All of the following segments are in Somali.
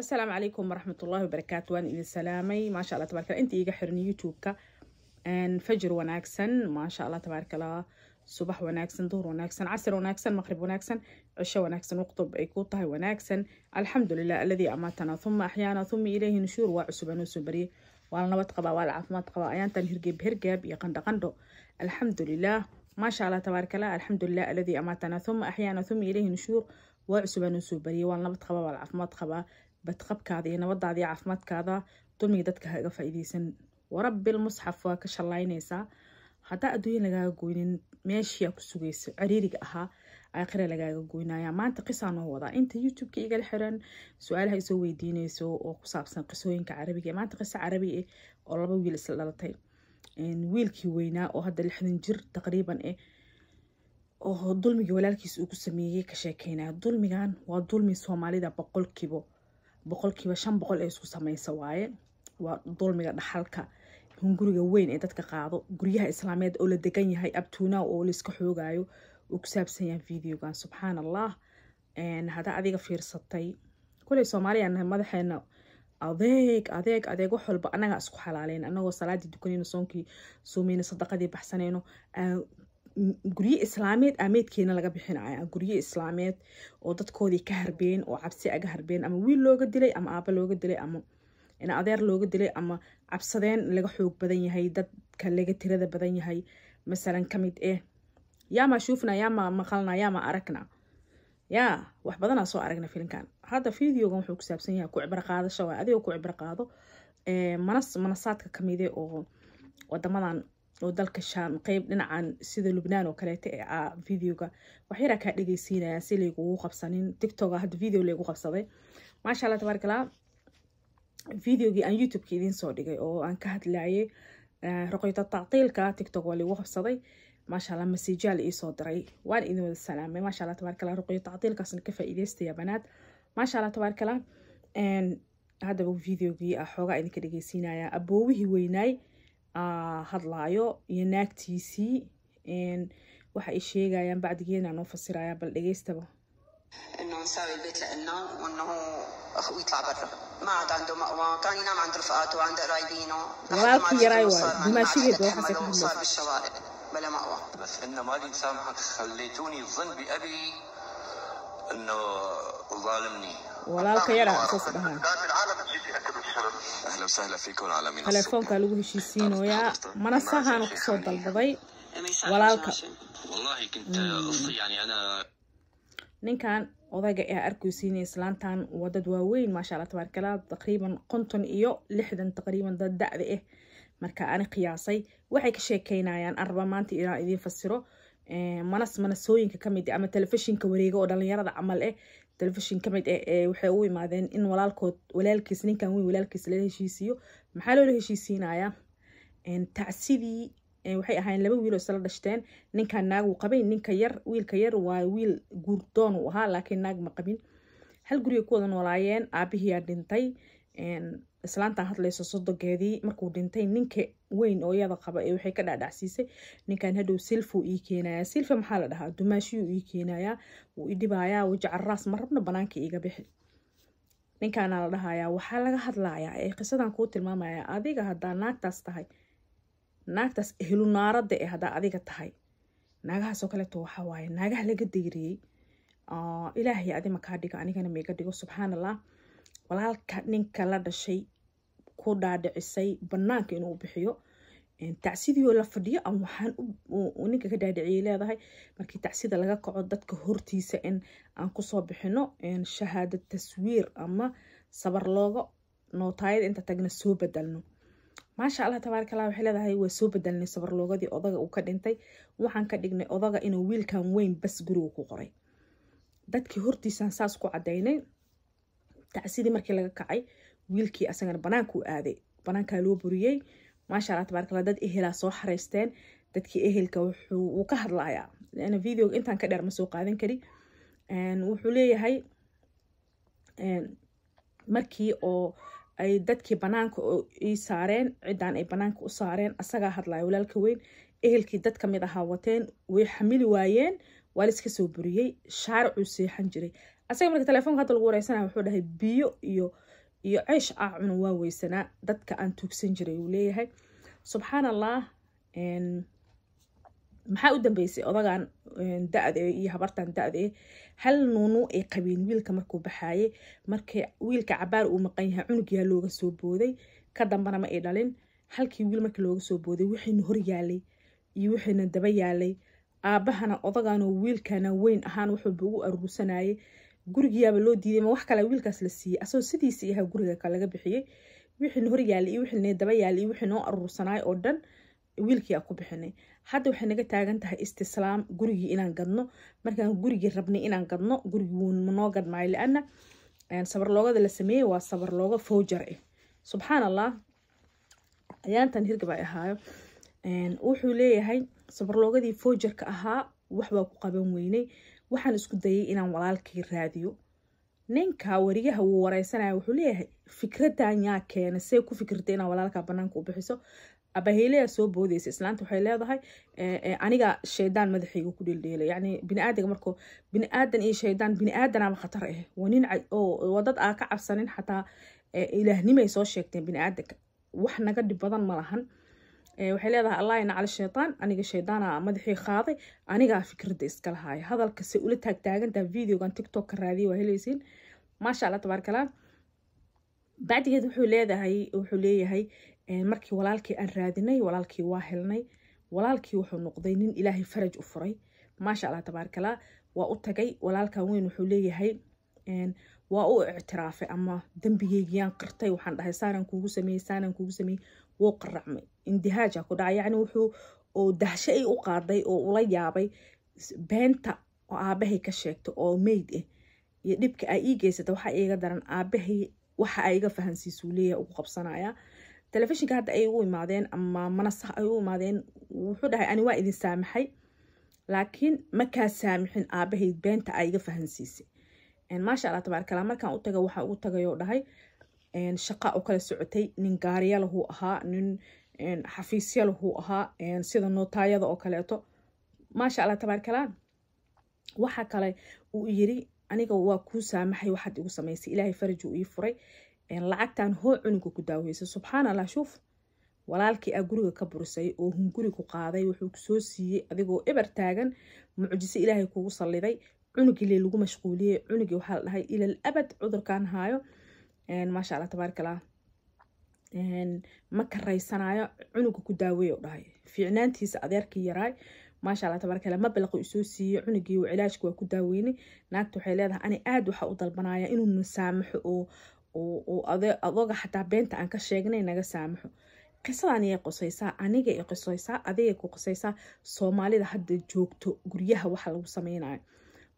السلام عليكم ورحمة الله وبركاته وان إذا سلامي ما شاء الله تبارك الله انت إيقا حرني يوتيوبك ان فجر وناكسن ما شاء الله تبارك الله صبح وناكسن ظهر وناكسن عصر وناكسن مغرب وناكسن عشاء وناكسن وقطب أيكوطه وناكسن الحمد لله الذي أماتنا ثم أحيانا ثم إليه نشور وعسبا نسبري وعلى نبات قبا وعلى عفمات قبا أيان تنهرقي هرقب يقند قندو الحمد لله ما شاء الله تبارك الله الحمد لله الذي أماتنا ثم أحيانا ثم إليه نشور وعسبا نسبري وعلى نبات قبا وعلى عفمات قبا badqabkaada iyo nabadaada iyo caafimaadkaada dulmiga dadka haga faa'iidaysan warabbil musxaf waa ka shallaynaysaa haddaa adduunya lagaaga goynin meeshiiaa ku sugayso ciriiriga ahaa aakhira lagaaga goynaya maanta qisaan wadaa inta youtube-ka igala xiran su-aalaha isoo weydiinayso oo ku saabsan qisooyinka carabiga maanta qiso carabi ah oo laba wiil isla dhalatay wiilkii weynaa oo hadda lixdan jir taqriiban ah oo dulmigii walaalkiis uu ku sameeyey ka sheekeynaya dulmigan waa dulmi soomaalida boqolkiiba boqolkiiba shan boqol ee isku samaysa waaye waa dulmiga dhaxalka hunguriga weyn ee dadka qaado guryaha islaameed oo la degan yahay abtuunaw oo laiska xoogayo oo ku saabsanyaan videogan subxaan allah haddaa adiga fiirsatay kuley soomaaliya madaxeena adeeg adeeg adeeg wax walba annagaa isku xalaaleyn anagoo salaadii dukanayno soonkii soomayno sadaqadii baxsanayno gurye islaameed aameedkeena laga bixinaya guryo islaameed oo dadkoodii ka harbeen oo cabsi aga harbeen ama wiil looga dilay ama aaba looga dilay ama adeer looga dilay ama cabsadeen laga xoog badan yahay dadka laga tirada badan yahay masalan kamid eh yaamaa shuufna yaamaa maqalna yaamaa aragna yaa wax badanaa soo aragna filinkan hadda videogan wuxuu ku saabsan yahay ku cibro qaadasho waa adigoo ku cibro qaado manas manasaadka kamide eh, oo wadamadan oo dalka shaam qeyb dhinacan sida lubnaan oo kaleeta ee a ah videoga waxyaraa kaa dhegeysiinayaan si laygugu qabsanin tictoga hadda video laygu qabsaday maasha alla tabaarkalaa videogii aan youtubeki idiin soo dhigay oo aan ka hadlayay eh, roqyta tactiilka tictok waa laygu qabsaday maasha alla masiijyaa la iisoo diray waan idin wada salaamay maasha alla tabaarkalaa roqyo tactiilkaasna ka faa'iideystaya banaad maasha alla tabaarkalaa haddaba videogii ah xoogaa idinka dhegeysiinaya aboowihii weynaay hadlaayo iyo naagtiisii waxa ay sheegayaan bacdigeena noo fasiraya bal dhegaystaba انه نساوي البيت لنا وانه يطلع برا ما عاد عنده مأوى كان ينام عند رفقاته وعند قرايبينه لحد ما ما صار وصار بالشوارع بلا مأوى بس انه مالي سامحك خليتوني الظن بأبي انه ظالمني والله خيرها قصدها العالم telefoonkaa lagu heshiisiinayaa mana sahaanu kusoo dalbaday walaalka ninkan odayga ah arkeysiin islaantan waa dad waaweyn maasha alla tabaarkala taqriiban konton iyo lixdan taqriiban dad da-da ah marka ani qiyaasay waxay ka sheekeynayaan arba maanta inaan idiin fasiro manas manasooyinka kamid ama telefishinka wareega oo dhalinyarada camal ah telefishin kamid eh, eh, waxay u imaadeen in walaalkood walaalkiis ninkan weyn walaalkiis lala heshiisiiyo maxaa loola heshiisiinayaa tacsidii eh, waxay ahaayeen laba wiiloo oo isla dhashteen ninkan naag uu qabay ninka yar wiilka yar waa wiil guurdoon uu ahaa laakiin naag ma qabin hal guriga ku wada noolaayeen aabbihiyaa dhintay islaantan hadlayso sodogeedii markuu dhintay ninka weyn oo iyada qaba ee waxay ka dhaadhacsiisay ninkan hadhow silfuu ii keenayaa silfa maxaa la dhahaa dumaashiyuu ii keenayaa wuu i dhibayaa wajacaraas ma banaanka iga bixi ninkaana la dhahayaa waxaa laga hadlayaa ee qisadan kuu tilmaamayaa adiga haddaa naagtaas tahay naagtaas ehlunaarada ee haddaa adiga tahay naagahaasoo kaleeto waxaa waaye naagaha laga dayriyey ah, ilaahay adima kaa anigana maiga dhigo subxaanallah walaalka ninka la dhashay ku dhaadhicisay banaanka inuu bixiyo tacsidiioo la fadhiyo ama waxaan ninka ka dhaadhiciyay leedahay markii tacsida laga kaco dadka hortiisa in aan kusoo bixino shahaada taswiir ama sabar looga nootaayada inta tagna soo bedelno maasha allah tabaaraka allah waxay leedahay waa soo bedelnay sabar loogadii odaga uu ka dhintay waxaan ka dhignay odaga inuu wiilkan weyn bas guriga ku qoray dadkii hortiisaan saas ku cadaynay tacsidii markii laga kacay wiilkii asagana banaanku aaday banaankaa loo buriyey maasha alla dad ehelaa soo xareysteen dadkii ehelka wuu ka hadlayaa videoga intaan ka dheer ma qaadan kari wuxuu leeyahay markii oo ay dadkii banaanka ii saareen ciddaan ay banaanka u saareen asagaa hadlaya walaalka weyn ehelkii dad ka ahaa wateen way xamili waayeen waa la iska soo buriyey shaaricuu seexan jiray asaga marka telefoonka hadda lagu wareysana wuxuu dhahay biyo iyo iyo ceesh ah cuna waa weysanaa dadka aan tuugsan jiray uu leeyahay subxaan allah maxaa u dambeysay odagan da-de iyo habartan da-de hal nuunu ay qabeen wiilka markuu baxaayey marka wiilka cabaar uu maqan yahay cunugyaa looga soo booday ka dambana ma ay dhalin halkii wiil marka looga soo booday waxayna hor yaalay iyo waxayna daba yaalay aabbahana odaganoo wiilkana weyn ahaan wuxuuba ugu aruursanayay gurigiiyaaba loo diiday ma wax kale wiilkaas la siiyey asagoo sidiisii yahay guriga ka laga bixiyey wixii hor yaalay iyo wixii daba yaalay iyo wixii aruursanaay oo dhan wiilkii aa ku bixinay hadda waxay naga taagan tahay istislaam gurigii inaan gadno markaan gurigii rabnay inaan gadno gurigii wuunoo gadmaayo liana sabar loogada la sameeyey waa sabar looga fowjar ah eh. subxaan allah ayaantan hirgaba ahaayo wuxuu leeyahay sabar loogadii fowjarka ahaa waxbaa ku qaban weynay waxaan isku dayay inaan walaalkay raadiyo ninka wariyaha wuu wareysanaya wuxuu leeyahay fikradan yaa keena see ku fikirta inaa walaalkaa banaanka u bixiso abahiileya soo boodeysa islaanta waxay leedahay aniga shaydaan madaxayga ku dheeldheela yani biniaadamka markoo biniaadan iyo shaydaan biniaadanaba khatar ah waa waa dad aa ka cabsanin xataa ilaahnimay soo sheegteen biniaadanka wax naga dhib badan ma lahan waxay leedahay allaahina cala shaytaan aniga shaydaana madaxii qaaday anigaa fikrada iska lahaaya hadalka se ula taagtaagantaa videogan tiktok-ka raadiya waa helaysiin maasha alla tabaarkala bacdigeed wuxuu leedahay wuxuu leeyahay markii walaalkii aan raadinay walaalkii waa helnay walaalkii wuxuu noqday nin ilaahay faraj u furay maasha allah tabaarkala waa u tagay walaalkan weyn wuxuu leeyahay waa u ictiraafay ama dembigeygiyaan qirtay waxaan dhahay saanaan kuugu sameeyey saanaan kuugu sameeyey wuu qaracmay indihaajaa ku dhacay yacni wuxuu oo dahsho ay u qaaday oo ula yaabay beenta oo aabahay ka sheegta oo meyd ah eh. iyo dhibka ay ii geysata waxaa iiga daran aabahay waxa ay iga fahansiisuu leeyahay ugu qabsanayaa telefishinka hadda ay ugu imaadeen ama manasaha ay u imaadeen wuxuu dhahay ani waa idin saamaxay laakiin makaa saamixin aabahay beenta ay iga fahansiisay maasha alla markaan u taga waxaa ugu tagayoo dhahay shaqa u kala socotay nin gaariyalahuu ahaa nin xafiisyalahuu ahaa sida nootaayada oo kaleeto maasha alla tabaarkalaan waxa kale uu yiri aniga waa kuu saamaxay waxaad igu samaysay ilaahay farajuu ii furay lacagtan hoo cunuga ku daaweysay subxaan allah shuuf walaalkii aa guriga ka burisay oo hunguri ku qaaday wuxuu kusoo siiyey adigoo eber taagan mucjiso ilaahay kugu salliday cunugii le mashquuliyey cunugii waxaa la dhahay ilal abad cudurkaan haayo maasha alla tabaarkala ma karaysanayo cunuga ku daawey dhahay fiicnaantiisa adeerkii yaraay maasha alla tabaarkala mablaqu isoo siiyey cunugii cilaajka waa ku daaweynay naagta waxay leedahay ani aad waxa u dalbanaya inuu na saamaxo oo adoga xataa beenta aan ka sheegnay naga saamaxo qisadan iyay qosaysaa aniga ay qosaysaa adigay ku qosaysaa soomaalida hadda joogto guryaha waxa lagu sameynayo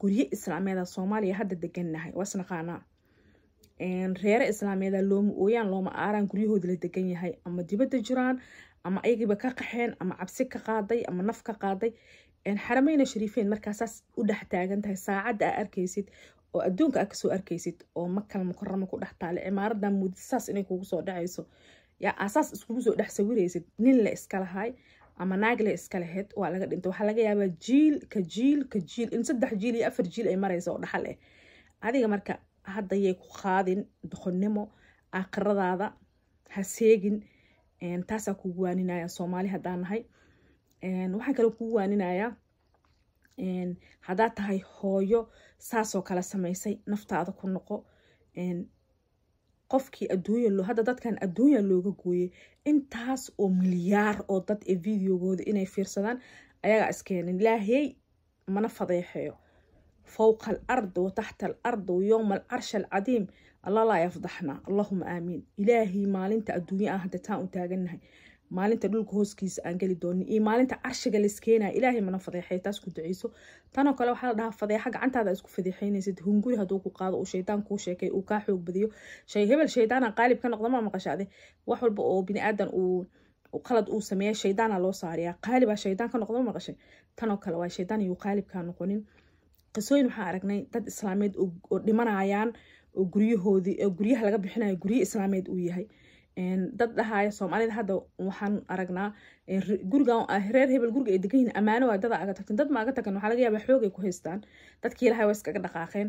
guryo islaameeda soomaaliya hadda degannahay waasnaqaanaa reere islaamiyada looma ooyaan looma aaraan guryahooda la degan yahay ama dibada jiraan ama ayagiiba ka qaxeen ama cabsi ka qaaday ama naf ka qaaday xarameyna shariifeen markaasaas u dhex taagan tahay saacadda aa arkaysid oo adduunka aa kasoo arkaysid oo makal mukarama ku dhex taale cimaaradan muudi saas inay kugu soo dhacayso yaa iskugu soo dhex sawiraysid nin la iska ama naag le iska waa laga dhinta waxaa laga yaabaa jiil ka jiil ka jiil in saddex jiil iyo afar jiil ay maraysa oo dhaxal eh adiga marka haddayay ku qaadin doqonnimo aakhiradaada ha seegin taasaa kugu waaninaya soomaali haddaan nahay waxaan kale kugu waaninayaa haddaad tahay hooyo saasoo kale samaysay naftaada ku noqo qofkii adduunya hadda dadkan adduunya looga gooyey intaas oo milyaar oo dad ee videogooda inay fiirsadaan ayagaa iskeenin ilaahey mana fadeexeeyo فوق الأرض وتحت الأرض ويوم العرش العظيم الله لا يفضحنا اللهم آمين إلهي ما لنت الدنيا هدى تاون تاغنهي ما لنت دول كوسكيس أنجلي دوني إي ما لنت عرش جلسكينا إلهي من فضيحي تاسكو دعيسو تانا كلاو حال دها فضيحك عن تادا اسكو فضيحيني سيد هنقولي هدوكو قاد أو شيطان كو شيكي أو شي هبل شيطان قالب كان أقضم عم قشادي وحول بقو بني آدن أو وقالت أو سمية شيطان الله صاريا قالب شيطان كان أقضم عم قشادي تانا كلاو شيطان يقالب كان نقولين qisooyin waxaan aragnay dad islaameed oo dhimanayaan oo guryahoodii guryaha laga bixinayo gurye islaameed uu yahay dad dhahaya soomaalida hadda waxaan aragnaa gurigan ah, reer hebel guriga ay degan yihin ammaano waa dada aga tagtan dad ma tagan waxaa laga yaabaa xoog ku haystaan dadkii ilahay waa iskaga dhaqaaqeen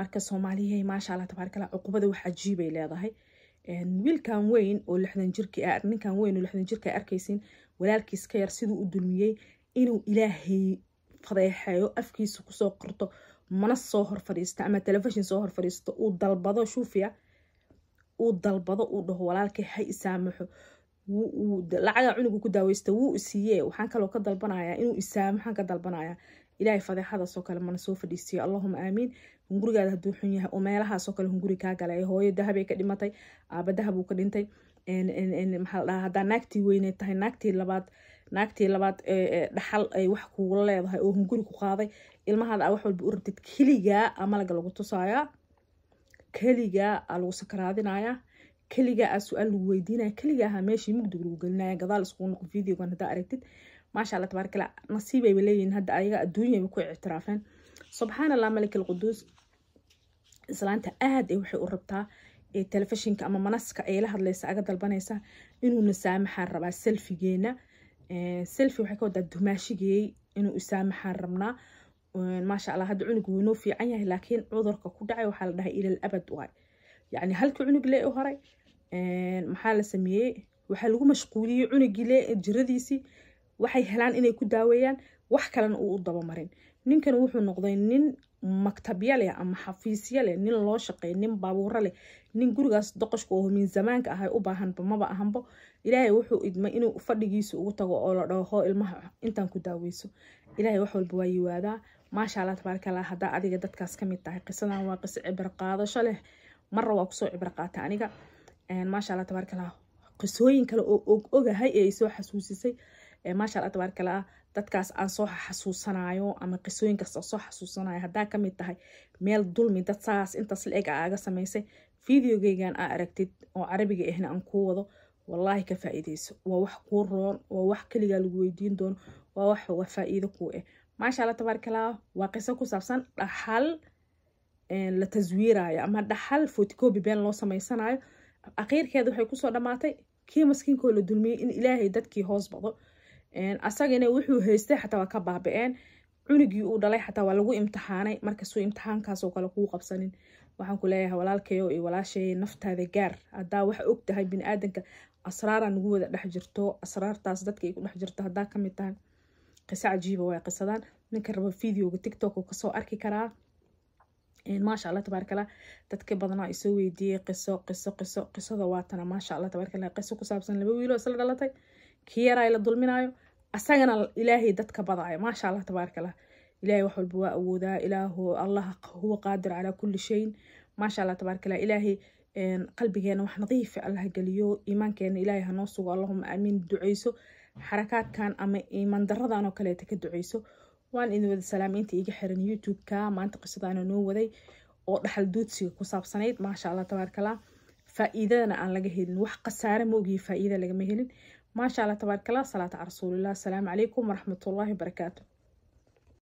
marka soomaaliyahay maasha allah tabaarkala cuqubada wax cajiibay leedahay wiilkan weyn oo lixdan jirki ninkan weyn oo lixdan jirka arkaysin walaalkiis ka yar siduu u dulmiyey inuu ilaahayy fadeexeeyo afkiisa kusoo qorto mana soo hor fadhiista ama telefishin soo hor fadhiisto uu dalbado shuufiya uu dalbado uu dhaho walaalkay ha isaamaxo lacagaa cunugu ku daaweysta wuu isiiye waxaan kaloo ka dalbanayaa inuu isaamo waxaan ka dalbanayaa ilaahay fadeexadaasoo kale mana soo fadhiisiiyo allahuma aamiin hungurigaada hadduu xun yahay oo meelahaasoo kale hunguri kaa galay hooyo dahabay ka dhimatay aaba dahabuu ka dhintay maxaa la haddaa naagtii weynay tahay naagtii labaad naagtii labaad dhaxal ay wax kuula leedahay oo hunguri ku qaaday ilmahaada a ah wax walba u rabtid keligaa a malaga lagu tusayaa keligaa a lagu sakaraadinayaa keligaa a su-aal lagu weydiinaya keligaa aha meeshii mugdig lagu gelinaya gadaal iskugu noqon videogan haddaa aragtid maasha alla tabaarakala nasiibayba leeyihiin hadda ayaga adduunyaba ku ictiraafeen subxaan allah malik alquduus islaanta aad ay waxay u rabtaa telefishinka ama manaska ee la hadlaysa aga dalbanaysa inuuna saamaxaan rabaa selfigeena Eh, selfi waxay ka wadaa dumaashigiyey inuu isaamaxaan rabnaa maasha allah hadda cunugu wuu noo fiican yahay laakiin cudurka ku dhacay waxaa la dhahay ilal abad waay yacni halkii cunug lee u horay maxaa la sameeyey waxaa lagu mashquuliyey cunugii lee jiradiisii waxay helaan inay ku daaweeyaan wax kalena uu u dabamarin ninkan wuxuu noqday nin maktabya leh ama xafiisya leh nin loo shaqeey nin baabuuro leh nin gurigaas doqoshka oo min zamaanka ahay u baahanba maba ahanbo ilaahay wuxuu idmay inuu fadhigiisa ugu tago oo la dhaho ilmaha intaan ku daaweyso ilaahay wax walba waa yiwaadaa maasha allah tabaarkala haddaa adiga dadkaas kamid tahay qisadan waa qiso cibirqaadasho leh marra waa kusoo cibirqaata aniga maasha allah tabaarkala qisooyin kale oo og ogahay ee isoo xasuusisay maasha allah tabaarkala dadkaas aan soo xasuusanayo ama qisooyinkaas aan soo xasuusanayo haddaa kamid tahay meel dulmi dad saas intaas la-eg aaga samaysay videogeygan aa aragtid oo carabiga ahna aan kuu wado wallaahi ka faaiideyso waa wax kuu roon waa wax keligaa lagu weydiin doono waa wax oga faa-iido kuu eh. maasha alla tabaarkalaa waa qiso ku saabsan dhaxal eh, la taswiiraayo ama dhaxal foticobi been loo samaysanayo akhiirkeeda waxay kusoo dhammaatay kii maskiinkoo la dulmiyey in ilaahay dadkii hoos bado eh, asagana wuxuu haystay xataa waa ka baaba cunugii uu dhalay xataa waa lagu imtixaanay markasuu imtixaankaasoo kale kuu qabsanin waxaan ku leeyahay walaalkayo iyo walaashaye naftaada gaar haddaa wax og tahay bini aadanka asraaraa nagu wada dhex jirto asraartaas dadka ay ku dhex jirto haddaa kamid tahay qiso cajiiba waay qisadaan ninka raba videoga tiktok oo kasoo arki karaa maasha allah tabaaraka dadka badanaa isoo weydiiyey qiso qiso qiso qisada waatana maasha allah tabaaraka qiso ku saabsan laba wiilo isla dhalatay kii yaraa la dulminaayo asagana ilaahay dadka badaayo maasha allah tabaaraka allah ilaahay wax walba waa awoodaa ilaahu allah huwa qaadir calaa kulli shayin maasha allah tabaaraka ilaahay qalbigeena wax nadiife allah ah geliyo iimaankeena ilaahay hanoo sugo allahuma aamiin duceyso xarakaadkan ama iimaan daradan kaleeta ka duceyso waan idin wada salaamaynta iga xiran youtube-ka maanta qisadaana noo waday oo dhaxal duudsiga ku saabsanayd maasha allah tabaarkalaa faa-iidadana aan laga helin wax khasaare moogiyo faa-iida lagama helin maasha allah tabaarkalaa salaata rasuulillah asalaamu calaykum waraxmatullaahi wabarakaatu